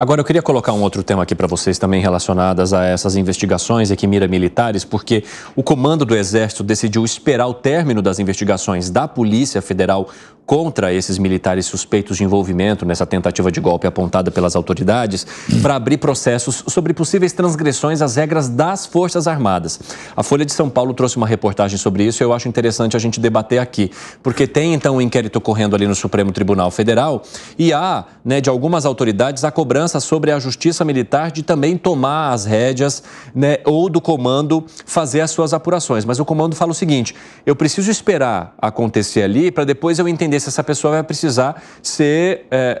Agora, eu queria colocar um outro tema aqui para vocês também relacionadas a essas investigações e que mira militares, porque o comando do Exército decidiu esperar o término das investigações da Polícia Federal contra esses militares suspeitos de envolvimento nessa tentativa de golpe apontada pelas autoridades para abrir processos sobre possíveis transgressões às regras das Forças Armadas. A Folha de São Paulo trouxe uma reportagem sobre isso e eu acho interessante a gente debater aqui, porque tem então um inquérito correndo ali no Supremo Tribunal Federal e há, né, de algumas autoridades a cobrança sobre a Justiça Militar de também tomar as rédeas, né, ou do comando fazer as suas apurações. Mas o comando fala o seguinte: eu preciso esperar acontecer ali para depois eu entender se essa pessoa vai precisar ser é, é,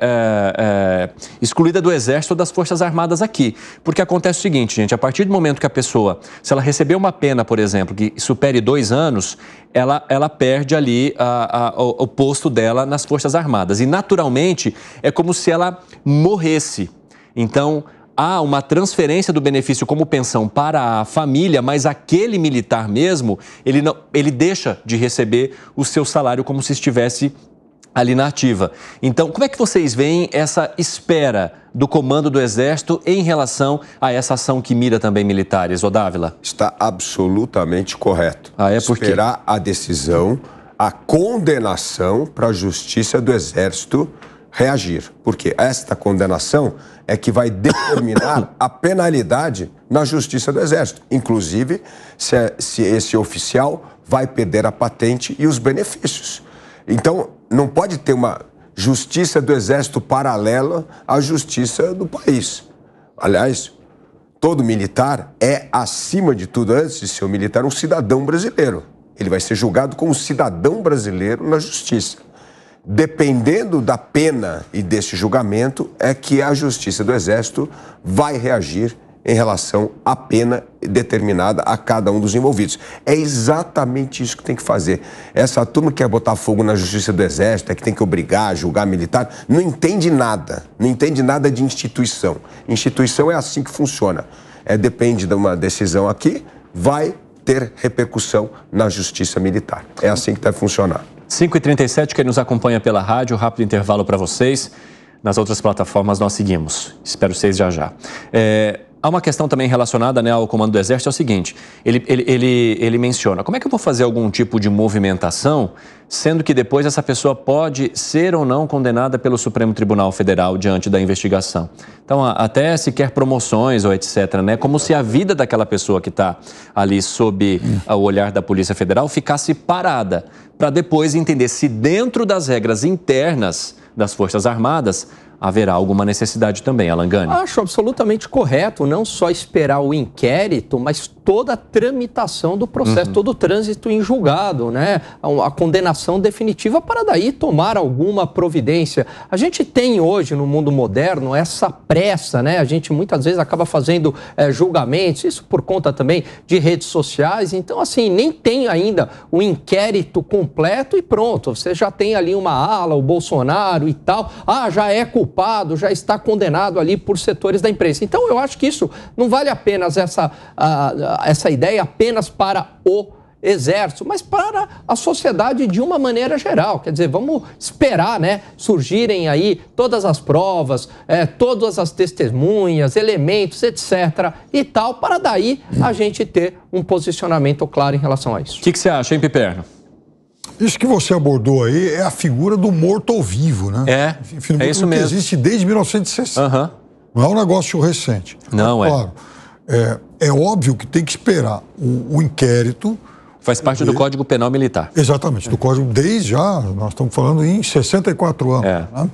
é, excluída do Exército ou das Forças Armadas aqui. Porque acontece o seguinte, gente, a partir do momento que a pessoa, se ela receber uma pena, por exemplo, que supere dois anos, ela, ela perde ali a, a, o posto dela nas Forças Armadas. E, naturalmente, é como se ela morresse. Então, há uma transferência do benefício como pensão para a família, mas aquele militar mesmo, ele, não, ele deixa de receber o seu salário como se estivesse ali na ativa. Então, como é que vocês veem essa espera do comando do Exército em relação a essa ação que mira também militares, Odávila? Está absolutamente correto. Ah, é porque esperar a decisão, a condenação para a Justiça do Exército reagir, porque esta condenação é que vai determinar a penalidade na Justiça do Exército, inclusive se, é, se esse oficial vai perder a patente e os benefícios. Então, não pode ter uma justiça do Exército paralela à justiça do país. Aliás, todo militar é, acima de tudo, antes de ser um militar, um cidadão brasileiro. Ele vai ser julgado como cidadão brasileiro na justiça dependendo da pena e desse julgamento, é que a Justiça do Exército vai reagir em relação à pena determinada a cada um dos envolvidos. É exatamente isso que tem que fazer. Essa turma que quer botar fogo na justiça do exército, é que tem que obrigar, julgar militar, não entende nada, não entende nada de instituição. Instituição é assim que funciona. É depende de uma decisão aqui, vai ter repercussão na justiça militar. É assim que deve funcionar. 5h37, quem nos acompanha pela rádio, rápido intervalo para vocês. Nas outras plataformas nós seguimos. Espero vocês já já. É, Há uma questão também relacionada né, ao comando do Exército, é o seguinte, ele, ele, ele, ele menciona, como é que eu vou fazer algum tipo de movimentação, sendo que depois essa pessoa pode ser ou não condenada pelo Supremo Tribunal Federal diante da investigação? Então, até sequer promoções ou etc., né? Como se a vida daquela pessoa que está ali sob o olhar da Polícia Federal ficasse parada, para depois entender se dentro das regras internas das Forças Armadas haverá alguma necessidade também, Alangani. Acho absolutamente correto não só esperar o inquérito, mas toda a tramitação do processo, uhum. todo o trânsito em julgado, né? A, a, condenação definitiva para daí tomar alguma providência. A gente tem hoje no mundo moderno essa pressa, né? A gente muitas vezes acaba fazendo é, julgamentos, isso por conta também de redes sociais. Então, assim, nem tem ainda o inquérito completo e pronto. Você já tem ali uma ala, o Bolsonaro e tal. Ah, já é culpado culpado, já está condenado ali por setores da imprensa. Então, eu acho que isso não vale apenas essa, uh, essa ideia apenas para o exército, mas para a sociedade de uma maneira geral. Quer dizer, vamos esperar, né, surgirem aí todas as provas, é, todas as testemunhas, elementos, etc. e tal, para daí a gente ter um posicionamento claro em relação a isso. O que, que você acha, hein, Piperno? Isso que você abordou aí é a figura do morto vivo, né? É. é isso que mesmo. existe desde 1960. Uhum. Não é um negócio recente. Não, é. Claro. É, é óbvio que tem que esperar o, o inquérito. Faz parte do Código Penal Militar. Exatamente, do Código desde já, nós estamos falando em 64 anos. É. Né?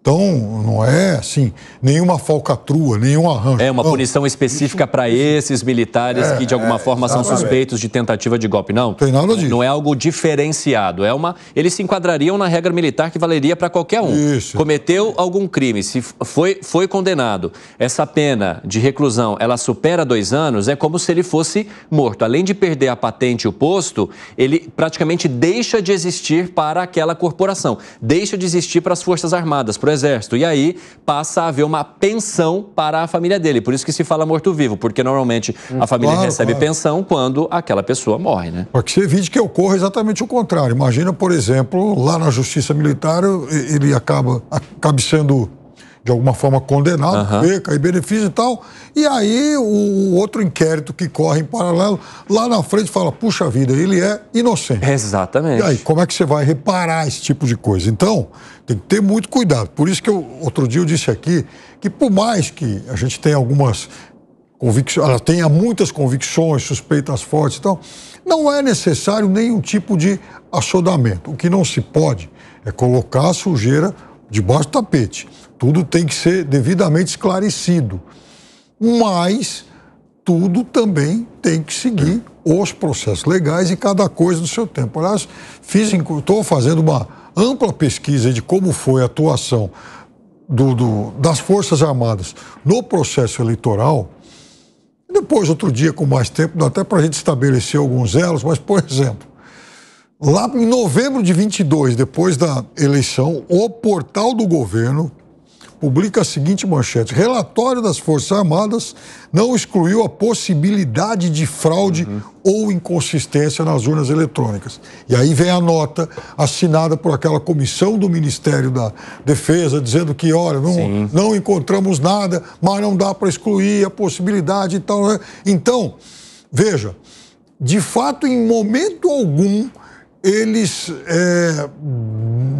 Então, não é assim, nenhuma falcatrua, nenhum arranjo. É uma não. punição específica para esses militares é, que, de alguma é, forma, exatamente. são suspeitos de tentativa de golpe. Não, Tem nada disso. não é algo diferenciado. É uma, eles se enquadrariam na regra militar que valeria para qualquer um. Isso. Cometeu algum crime, se foi, foi condenado, essa pena de reclusão, ela supera dois anos, é como se ele fosse morto. Além de perder a patente e o posto, ele praticamente deixa de existir para aquela corporação, deixa de existir para as Forças Armadas. Por o exército. E aí passa a haver uma pensão para a família dele. Por isso que se fala morto-vivo, porque normalmente a família claro, recebe claro. pensão quando aquela pessoa morre, né? Para que você evite que ocorra exatamente o contrário. Imagina, por exemplo, lá na Justiça Militar, ele acaba, acaba sendo de alguma forma condenado, uhum. perca e benefício e tal. E aí o outro inquérito que corre em paralelo, lá na frente fala, puxa vida, ele é inocente. Exatamente. E aí, como é que você vai reparar esse tipo de coisa? Então, tem que ter muito cuidado. Por isso que eu, outro dia eu disse aqui que por mais que a gente tenha algumas convicções, ela tenha muitas convicções, suspeitas fortes e tal, não é necessário nenhum tipo de assodamento. O que não se pode é colocar a sujeira debaixo do tapete. Tudo tem que ser devidamente esclarecido. Mas tudo também tem que seguir os processos legais e cada coisa no seu tempo. Aliás, estou fazendo uma ampla pesquisa de como foi a atuação do, do, das Forças Armadas no processo eleitoral. Depois, outro dia, com mais tempo, dá até para a gente estabelecer alguns elos, mas, por exemplo, Lá em novembro de 22, depois da eleição, o portal do governo publica a seguinte manchete: relatório das Forças Armadas não excluiu a possibilidade de fraude uhum. ou inconsistência nas urnas eletrônicas. E aí vem a nota assinada por aquela comissão do Ministério da Defesa dizendo que, olha, não, não encontramos nada, mas não dá para excluir a possibilidade e tal. Né? Então, veja, de fato, em momento algum eles é,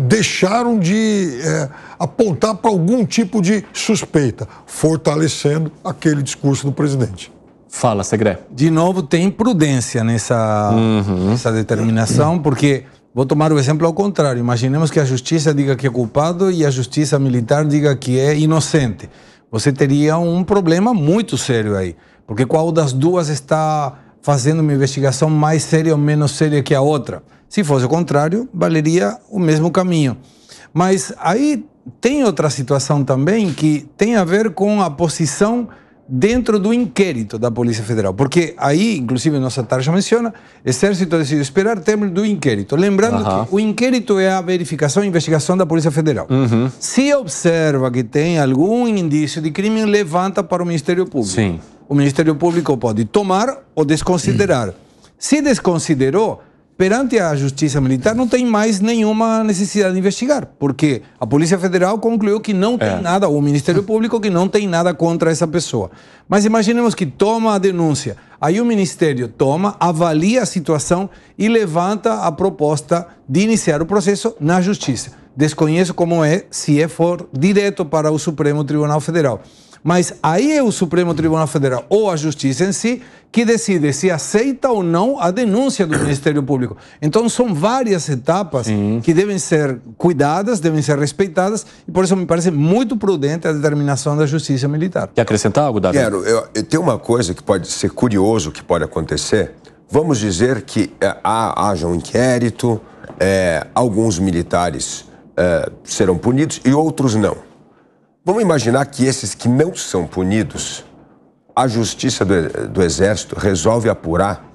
deixaram de é, apontar para algum tipo de suspeita, fortalecendo aquele discurso do presidente. Fala, Segredo. De novo, tem prudência nessa, uhum. nessa determinação, porque vou tomar o exemplo ao contrário. Imaginemos que a justiça diga que é culpado e a justiça militar diga que é inocente. Você teria um problema muito sério aí, porque qual das duas está fazendo uma investigação mais séria ou menos séria que a outra? Se fosse o contrário, valeria o mesmo caminho. Mas aí tem outra situação também que tem a ver com a posição dentro do inquérito da Polícia Federal. Porque aí, inclusive, nossa tarja menciona, Exército decidiu esperar término do inquérito. Lembrando que o inquérito é a verificação e investigação da Polícia Federal. Uhum. Se observa que tem algum indício de crime, levanta para o Ministério Público. Sim. O Ministério Público pode tomar ou desconsiderar. Uhum. Se desconsiderou, perante a Justiça Militar não tem mais nenhuma necessidade de investigar, porque a Polícia Federal concluiu que não tem é. nada, ou o Ministério Público que não tem nada contra essa pessoa. Mas imaginemos que toma a denúncia, aí o Ministério toma, avalia a situação e levanta a proposta de iniciar o processo na Justiça. Desconheço como é, se é for direto para o Supremo Tribunal Federal. Mas aí é o Supremo Tribunal Federal ou a Justiça em si que decide se aceita ou não a denúncia do Ministério Público. Então, são várias etapas Sim. que devem ser cuidadas, devem ser respeitadas, e por isso me parece muito prudente a determinação da Justiça Militar. Quer acrescentar algo, Davi? Quero. Eu, eu, tem uma coisa que pode ser curioso que pode acontecer. Vamos dizer que é, há, haja um inquérito, é, alguns militares é, serão punidos e outros não. Vamos imaginar que esses que não são punidos a Justiça do, do Exército resolve apurar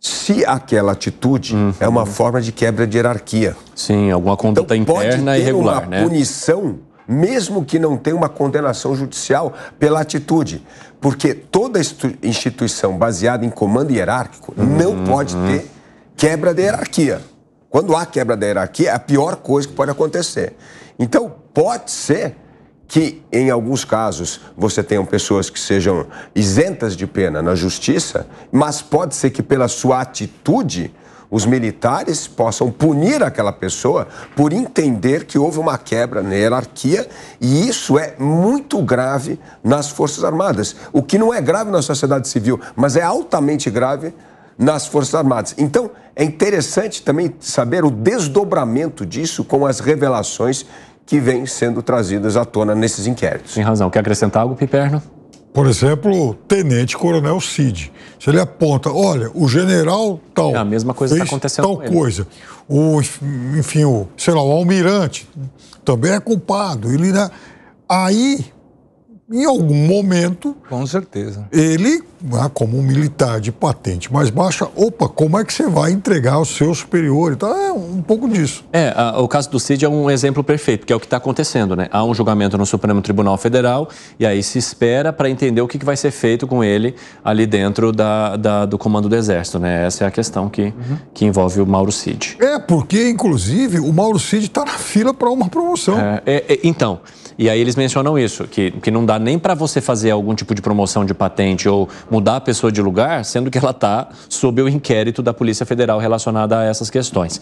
se aquela atitude uhum. é uma forma de quebra de hierarquia. Sim, alguma então, conduta então, interna pode ter irregular, uma né? punição, mesmo que não tenha uma condenação judicial pela atitude, porque toda instituição baseada em comando hierárquico uhum. não pode ter quebra de hierarquia. Quando há quebra da hierarquia, é a pior coisa que pode acontecer. Então, pode ser que em alguns casos você tenha pessoas que sejam isentas de pena na justiça, mas pode ser que pela sua atitude os militares possam punir aquela pessoa por entender que houve uma quebra na hierarquia e isso é muito grave nas Forças Armadas. O que não é grave na sociedade civil, mas é altamente grave nas Forças Armadas. Então, é interessante também saber o desdobramento disso com as revelações que vêm sendo trazidas à tona nesses inquéritos. Tem razão. Quer acrescentar algo, Piperno? Por exemplo, Tenente Coronel Cid. Se ele aponta, olha, o general tal. É a mesma coisa está acontecendo. Tal coisa. O, enfim, o, sei lá, o almirante também é culpado. Ele, né? Aí em algum momento. Com certeza. Ele, ah, como um militar de patente mais baixa, opa, como é que você vai entregar ao seu superior? Então, é um pouco disso. É, a, o caso do Cid é um exemplo perfeito, que é o que está acontecendo, né? Há um julgamento no Supremo Tribunal Federal e aí se espera para entender o que, que, vai ser feito com ele ali dentro da, da, do comando do Exército, né? Essa é a questão que, uhum. que envolve o Mauro Cid. É, porque, inclusive, o Mauro Cid está na fila para uma promoção. É, é, é, então. E aí eles mencionam isso, que, que não dá nem para você fazer algum tipo de promoção de patente ou mudar a pessoa de lugar, sendo que ela está sob o inquérito da Polícia Federal relacionada a essas questões.